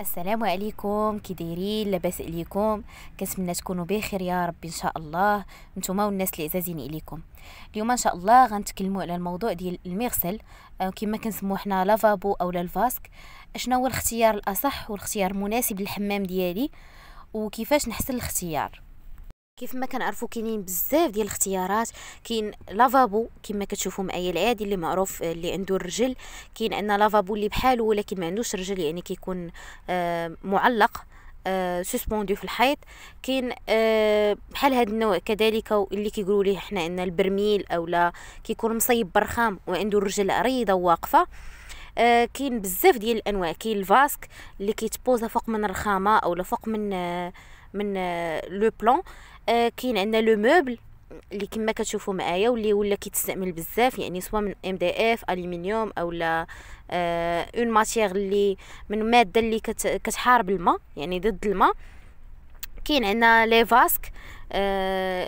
السلام عليكم كي دايرين لاباس عليكم كنتمنى تكونوا بخير يا ربي ان شاء الله نتوما والناس اللي عزازين عليكم اليوم ان شاء الله غنتكلموا على الموضوع ديال المغسل آه، كما كنسموه حنا لافابو او الفاسك شنو هو الاختيار الاصح والاختيار المناسب للحمام ديالي وكيفاش نحسن الاختيار كيف ما كنعرفوا كاينين بزاف ديال الاختيارات كاين لافابو كما كتشوفوا معايا العادي اللي معروف آه، اللي عنده الرجل كاين عندنا لافابو اللي بحاله ولكن ما عندوش رجل يعني كيكون آه معلق آه سسبوندو في الحيط كاين آه بحال هذا النوع كذلك اللي كيقولوا ليه حنا عندنا البرميل اولا كيكون مصيب برخام وعنده الرجل عريضه واقفه آه كاين بزاف ديال الانواع كاين الفاسك اللي كيتبوزا فوق من الرخامه اولا فوق من آه من آه، لو بلون آه، كاين عندنا لو موبل اللي كما كتشوفوا معايا واللي ولا كيتستعمل بزاف يعني سواء من ام دي اف الومنيوم اولا اون ماتيغ اللي من ماده اللي كت كتحارب الماء يعني ضد الماء كاين عندنا لي فاسك آه،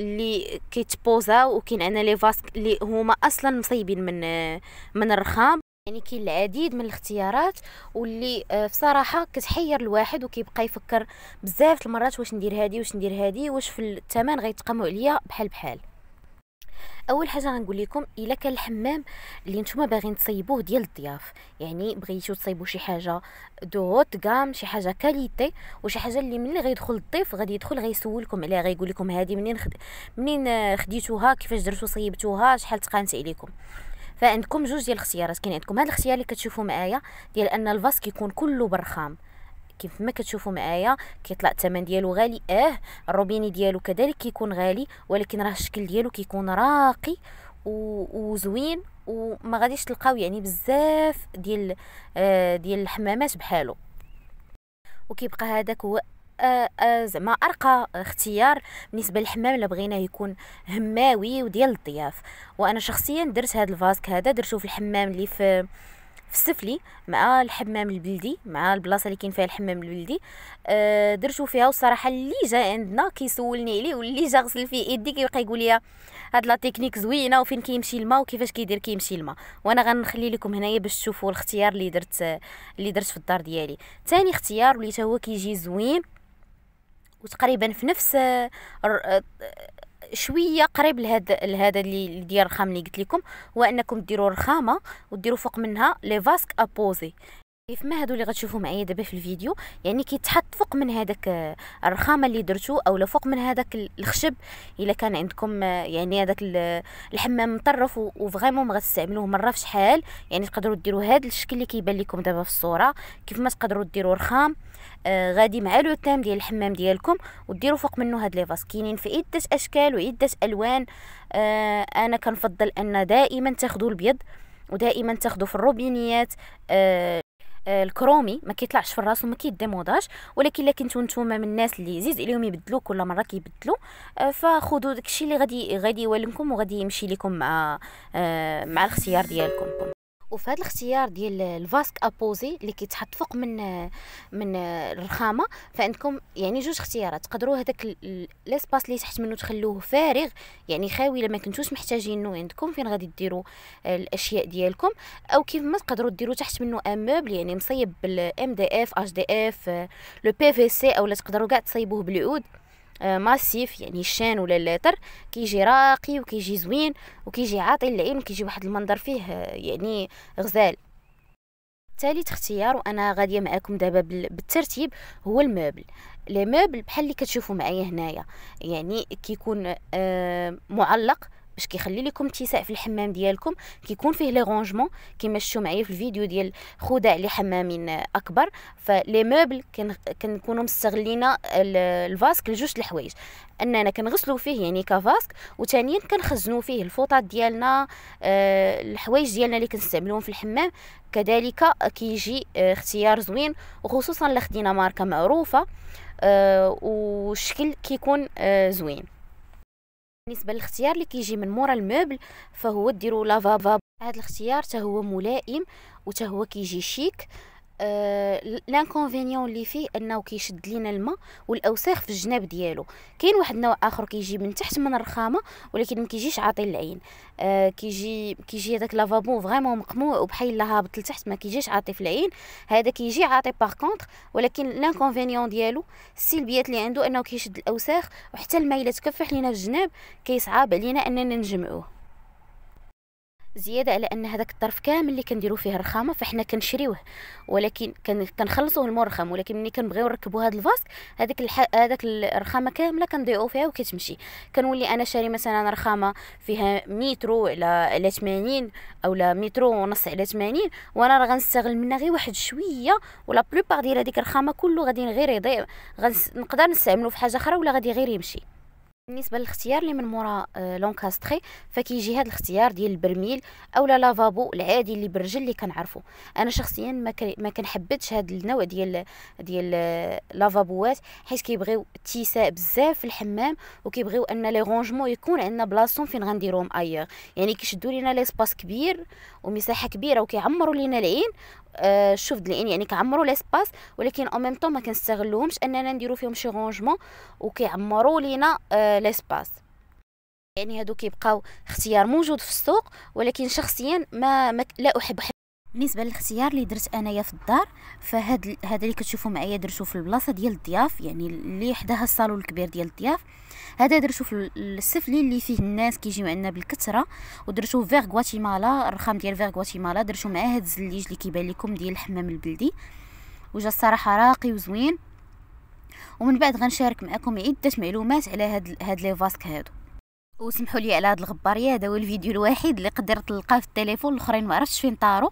اللي كيتبوزاو وكاين عندنا لي فاسك اللي هما اصلا مصيبين من آه، من الرخام يعني كاين العديد من الاختيارات واللي آه، بصراحه كتحير الواحد وكيبقى يفكر بزاف المرات واش ندير هذه واش ندير هذه واش في الثمن غيتقاموا عليا بحال بحال اول حاجه غنقول لكم الا كان الحمام اللي نتوما باغيين تصيبوه ديال الضياف يعني بغيتو تصيبوا شي حاجه دو هوت غام شي حاجه كاليتي وشي حاجه اللي ملي غيدخل الضيف غادي يدخل غيسولكم عليها غيقول لكم هذه منين خد... منين آه، خديتوها كيفاش درتو صيبتوها شحال تقانت عليكم فعندكم جوج ديال الاختيارات كاين عندكم هذا الاختيار اللي كتشوفوا معايا ديال ان الفاس كيكون كله برخام كيف ما كتشوفوا معايا كيطلع الثمن ديالو غالي اه الروبيني ديالو كذلك كيكون غالي ولكن راه الشكل ديالو كيكون راقي وزوين وما غاديش تلقاو يعني بزاف ديال آه، ديال الحمامات بحالو وكيبقى هذاك هو آه، آه، زعما ارقى اختيار بالنسبه للحمام اللي بغينا يكون هماوي وديال الضياف وانا شخصيا درت هذا الفاسك هذا درتو في الحمام اللي في في السفلي مع الحمام البلدي مع البلاصه اللي كاين فيها الحمام البلدي أه درتو فيها والصراحه اللي جا عندنا كيسولني عليه واللي جا غسل فيه يدي كيبقى يقول لي هاد لا تكنيك زوينه وفين كيمشي الماء وكيفاش كيدير كيمشي الماء وانا غنخلي لكم هنايا باش تشوفوا الاختيار اللي درت اللي درت في الدار ديالي ثاني اختيار وليت هو كيجي زوين وتقريبا في نفس آه، آه، شويه قريب لهذا لهذا اللي ديال الرخام اللي قلت لكم هو انكم ديروا رخامه وديروا فوق منها لي فاسك ابوزي كيف ما هادو اللي غتشوفو معايا دابا في الفيديو يعني كيتحط فوق من هذاك الرخامه آه، اللي درتو اولا فوق من هذاك الخشب الا كان عندكم آه، يعني هذاك الحمام مطرف وفريمون ما غتستعملوه مره في شحال يعني تقدروا ديروا هذا الشكل اللي كيبان لكم دابا في الصوره كيف ما تقدروا ديروا رخام آه غادي مع لو تام ديال الحمام ديالكم وديروا فوق منه هاد لي فاس كاينين في عده اشكال وعده الوان آه انا كنفضل ان دائما تاخذوا الابيض ودائما تاخذوا في الروبينيات آه الكرومي ما كيطلعش في الراس وما كيديموداش ولكن الا كنتو نتوما من الناس اللي زيد عليهم يبدلو كل مره كيبدلو آه، فخذوا داكشي اللي غادي غادي يوالمكم وغادي يمشي لكم مع آه، آه، مع الاختيار ديالكم وفي هذا الاختيار ديال الفاسك ابوزي اللي كيتحط فوق من من الرخامه فعندكم يعني جوج اختيارات تقدروا هذاك ليسباس اللي تحت منه تخلوه فارغ يعني خاوي لما كنتوش محتاجينه عندكم فين غادي ديروا الاشياء ديالكم او كيف ما تقدروا ديروا تحت منه اموبل يعني مصيب بالام دي اف اش دي اف لو بي في سي اولا تقدروا كاع تصيبوه بالعود ماسيف آه، يعني الشان ولا اللاتر كيجي راقي وكيجي زوين وكيجي عاطي للعين وكيجي واحد المنظر فيه آه، يعني غزال ثالث اختيار وانا غاديه معكم دابا بالترتيب هو الموبل لي موبل بحال اللي كتشوفوا معايا هنايا يعني كيكون آه، معلق باش كيخلي لكم اتساع في الحمام ديالكم كيكون فيه لي رونجمون كما شفتوا معايا في الفيديو ديال خداع لحمامين اكبر فلي موبل كنكونوا مستغلين الفاسك لجوج الحوايج اننا كنغسلوا فيه يعني كفاسك وثانيا كنخزنوا فيه الفوطات ديالنا آه، الحوايج ديالنا اللي كنستعملوهم في الحمام كذلك كيجي آه، اختيار زوين وخصوصا الا خدينا ماركه معروفه أه والشكل كيكون آه، زوين بالنسبه للاختيار اللي كيجي من مورا الموبل فهو ديروا لافابا هذا الاختيار حتى هو ملائم وتا هو كيجي شيك لانكونفينيون آه، اللي فيه انه كيشد لينا الماء والاوساخ في الجناب ديالو كاين واحد النوع اخر كيجي من تحت من الرخامه ولكن ما كيجيش عاطي للعين آه كيجي كيجي هذاك لافابون فريمون مقموع وبحال هابط لتحت ما كيجيش عاطي في العين هذا كيجي عاطي باغ كونطخ ولكن لانكونفينيون ديالو السلبيات اللي عنده انه كيشد الاوساخ وحتى الماء الا تكفح لينا في الجناب كيصعب علينا اننا نجمعوه زياده على ان هذاك الطرف كامل اللي كنديرو فيه الرخامه فاحنا كنشريوه ولكن كنخلصوه المرخم ولكن ملي كنبغيو نركبو هذا الفاسك هذاك الح... هذاك الرخامه كامله كنضيعو فيها وكتمشي كنولي انا شاري مثلا رخامه فيها مترو على على 80 اولا مترو ونص على 80 وانا راه غنستغل منها غير واحد شويه ولا بلوبار ديال هذيك الرخامه كله غادي غير يضيع غنقدر نستعملو في حاجه اخرى ولا غادي غير يمشي بالنسبه للاختيار اللي من مورا آه، لونكاستري فكيجي هذا الاختيار ديال البرميل اولا لافابو العادي اللي بالرجل اللي كنعرفو انا شخصيا ما ما كنحبدش هذا النوع ديال ديال آه، لافابوات حيت كيبغيو اتساع بزاف في الحمام وكيبغيو ان لي رونجمون يكون عندنا بلاصتهم فين غنديروهم ايغ يعني كيشدوا لينا ليسباس كبير ومساحه كبيره وكيعمروا لينا العين آه، شوف د العين يعني كعمروا ليسباس ولكن او ميم طون ما كنستغلوهمش اننا نديرو فيهم شي رونجمون وكيعمروا لينا آه ليسباس يعني هادو كيبقاو اختيار موجود في السوق ولكن شخصيا ما, ما لا احب بالنسبه للاختيار اللي درت انايا في الدار فهاد هذا اللي كتشوفوا معايا درتو في البلاصه ديال الضياف يعني اللي حداها الصالون الكبير ديال الضياف هذا درتو في السفلي اللي فيه الناس كيجيو عندنا بالكثره ودرتو فيغ غواتيمالا الرخام ديال فيغ غواتيمالا درتو معاه هاد الزليج اللي كيبان لكم ديال الحمام البلدي وجا الصراحه راقي وزوين ومن بعد غنشارك معكم عده معلومات على هاد هاد لي فاسك هادو وسمحوا لي على هاد الغباريه هذا هو الفيديو الوحيد اللي قدرت نلقاه في التليفون الاخرين ما عرفتش فين طاروا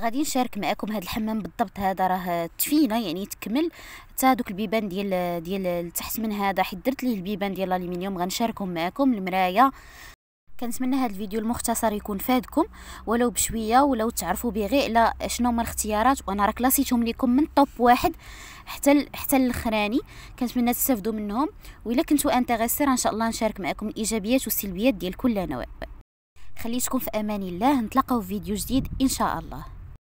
غادي نشارك معكم هاد الحمام بالضبط هذا راه تفينه يعني تكمل حتى دوك البيبان ديال ديال تحت من هذا حيت درت ليه البيبان ديال الالومنيوم غنشاركهم معكم المرايه كنتمنى هذا الفيديو المختصر يكون فادكم ولو بشويه ولو تعرفوا به غير على شنو هما الاختيارات وانا راه كلاسيتهم لكم من طوب واحد حتى حتى الاخراني كنتمنى تستافدوا منهم والا كنتوا انتريسير ان شاء الله نشارك معكم الايجابيات والسلبيات ديال كل نوع خليتكم في امان الله نتلاقاو في فيديو جديد ان شاء الله